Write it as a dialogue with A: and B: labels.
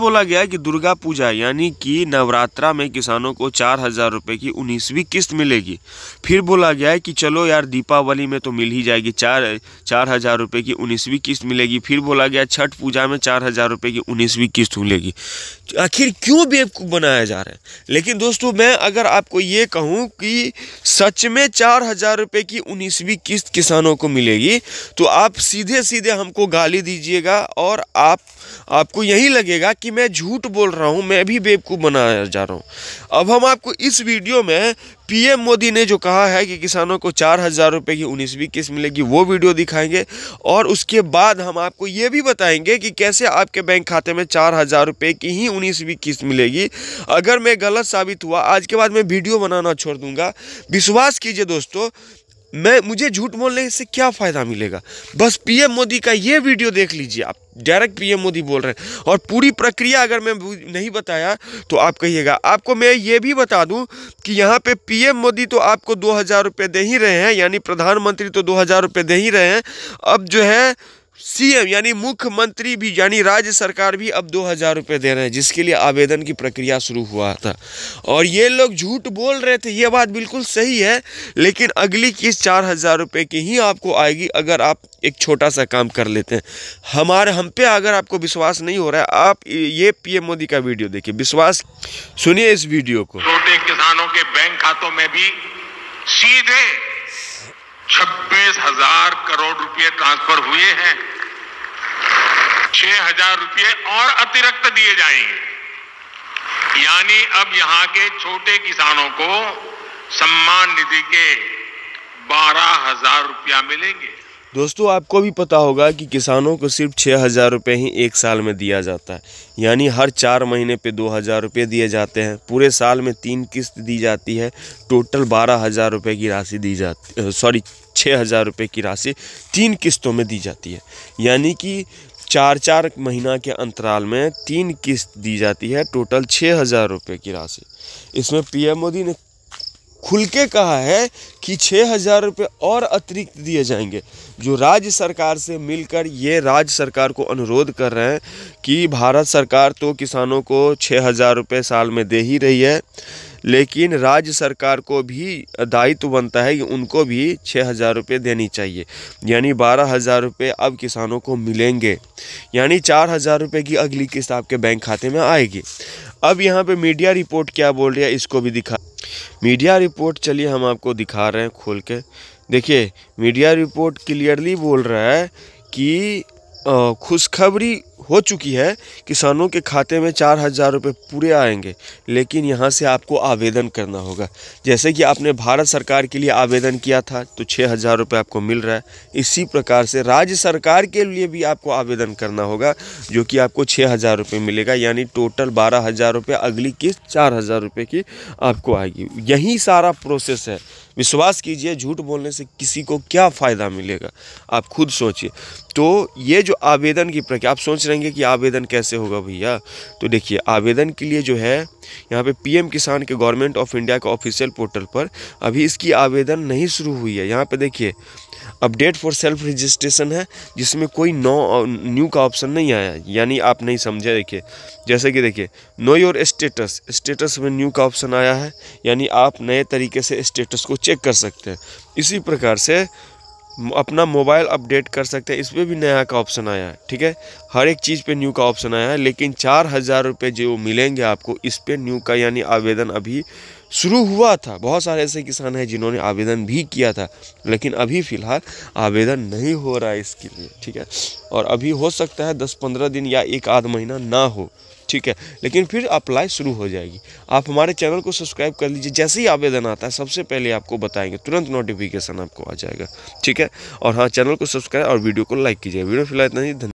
A: बोला गया कि दुर्गा पूजा यानी कि नवरात्रा में किसानों को चार हजार रुपये की उन्नीसवीं किस्त मिलेगी फिर बोला गया है कि चलो यार दीपावली में तो मिल ही जाएगी चार चार हजार रुपये की उन्नीसवीं किस्त मिलेगी फिर बोला गया छठ पूजा में चार हजार रुपये की उन्नीसवीं किस्त मिलेगी आखिर क्यों बेवकूफ़ बनाया जा रहा है लेकिन दोस्तों मैं अगर आपको ये कहूँ कि सच में चार हज़ार रुपये की उन्नीसवीं किस्त किसानों को मिलेगी तो आप सीधे सीधे हमको गाली दीजिएगा और आप आपको यही लगेगा कि मैं झूठ बोल रहा हूँ मैं भी बेवकूफ़ बनाया जा रहा हूँ अब हम आपको इस वीडियो में पीएम मोदी ने जो कहा है कि किसानों को चार हज़ार रुपये की उन्नीसवीं किस्त मिलेगी वो वीडियो दिखाएंगे और उसके बाद हम आपको ये भी बताएंगे कि कैसे आपके बैंक खाते में चार हज़ार रुपये की ही उन्नीसवीं किस्त मिलेगी अगर मैं गलत साबित हुआ आज के बाद मैं वीडियो बनाना छोड़ दूंगा विश्वास कीजिए दोस्तों मैं मुझे झूठ बोलने से क्या फ़ायदा मिलेगा बस पीएम मोदी का ये वीडियो देख लीजिए आप डायरेक्ट पीएम मोदी बोल रहे हैं और पूरी प्रक्रिया अगर मैं नहीं बताया तो आप कहिएगा आपको मैं ये भी बता दूं कि यहाँ पे पीएम मोदी तो आपको दो हज़ार रुपये दे ही रहे हैं यानी प्रधानमंत्री तो दो हज़ार रुपये दे ही रहे हैं अब जो है सीएम यानी मुख्यमंत्री भी यानी राज्य सरकार भी अब दो हज़ार रुपये दे रहे हैं जिसके लिए आवेदन की प्रक्रिया शुरू हुआ था और ये लोग झूठ बोल रहे थे ये बात बिल्कुल सही है लेकिन अगली किस्त चार हज़ार रुपये की ही आपको आएगी अगर आप एक छोटा सा काम कर लेते हैं हमारे हम पे अगर आपको विश्वास नहीं हो रहा है आप ये पी मोदी का वीडियो देखिए विश्वास सुनिए इस वीडियो को छोटे किसानों के बैंक खातों में भी सीधे छब्बीस हजार करोड़ रुपए ट्रांसफर हुए हैं छह हजार रुपये और अतिरिक्त दिए जाएंगे यानी अब यहां के छोटे किसानों को सम्मान निधि के बारह हजार रुपया मिलेंगे दोस्तों आपको भी पता होगा कि किसानों को सिर्फ छः हज़ार रुपये ही एक साल में दिया जाता है यानी हर चार महीने पे दो हज़ार रुपये दिए जाते हैं पूरे साल में तीन किस्त दी जाती है टोटल बारह हज़ार रुपये की राशि दी जाती सॉरी छः हज़ार रुपये की राशि तीन किस्तों में दी जाती है यानी कि चार चार महीना के अंतराल में तीन किस्त दी जाती है टोटल छः हज़ार रुपये की राशि इसमें पीएम मोदी ने खुल के कहा है कि छः हज़ार रुपये और अतिरिक्त दिए जाएंगे जो राज्य सरकार से मिलकर ये राज्य सरकार को अनुरोध कर रहे हैं कि भारत सरकार तो किसानों को छः हज़ार रुपये साल में दे ही रही है लेकिन राज्य सरकार को भी दायित्व बनता है कि उनको भी छः हज़ार रुपये देनी चाहिए यानी बारह हज़ार रुपये अब किसानों को मिलेंगे यानी चार हज़ार रुपये की अगली किस्त आपके बैंक खाते में आएगी अब यहाँ पे मीडिया रिपोर्ट क्या बोल रही है इसको भी दिखा मीडिया रिपोर्ट चलिए हम आपको दिखा रहे हैं खोल के देखिए मीडिया रिपोर्ट क्लियरली बोल रहा है कि खुशखबरी हो चुकी है किसानों के खाते में चार हज़ार रुपये पूरे आएंगे लेकिन यहाँ से आपको आवेदन करना होगा जैसे कि आपने भारत सरकार के लिए आवेदन किया था तो छः हज़ार रुपये आपको मिल रहा है इसी प्रकार से राज्य सरकार के लिए भी आपको आवेदन करना होगा जो कि आपको छः हज़ार रुपये मिलेगा यानी टोटल बारह हज़ार रुपये अगली किस्त चार हज़ार रुपये की आपको आएगी यही सारा प्रोसेस है विश्वास कीजिए झूठ बोलने से किसी को क्या फ़ायदा मिलेगा आप खुद सोचिए तो ये जो आवेदन की प्रक्रिया आप सोच रहेंगे कि आवेदन कैसे होगा भैया तो देखिए आवेदन के लिए जो है यहाँ पे पीएम किसान के गवर्नमेंट ऑफ इंडिया के ऑफिशियल पोर्टल पर अभी इसकी आवेदन नहीं शुरू हुई है यहाँ पर देखिए अपडेट फॉर सेल्फ रजिस्ट्रेशन है जिसमें कोई नो न्यू का ऑप्शन नहीं आया यानी आप नहीं समझे देखिए जैसे कि देखिए नो योर स्टेटस स्टेटस में न्यू का ऑप्शन आया है यानी आप नए तरीके से स्टेटस को चेक कर सकते हैं इसी प्रकार से अपना मोबाइल अपडेट कर सकते हैं इस पर भी नया का ऑप्शन आया है ठीक है हर एक चीज़ पे न्यू का ऑप्शन आया है लेकिन चार हज़ार रुपये जो मिलेंगे आपको इस पर न्यू का यानी आवेदन अभी शुरू हुआ था बहुत सारे ऐसे किसान हैं जिन्होंने आवेदन भी किया था लेकिन अभी फ़िलहाल आवेदन नहीं हो रहा है इसके लिए ठीक है और अभी हो सकता है दस पंद्रह दिन या एक आध महीना ना हो ठीक है लेकिन फिर अप्लाई शुरू हो जाएगी आप हमारे चैनल को सब्सक्राइब कर लीजिए जैसे ही आवेदन आता है सबसे पहले आपको बताएंगे तुरंत नोटिफिकेशन आपको आ जाएगा ठीक है और हाँ चैनल को सब्सक्राइब और वीडियो को लाइक कीजिए वीडियो फिलहाल इतना ही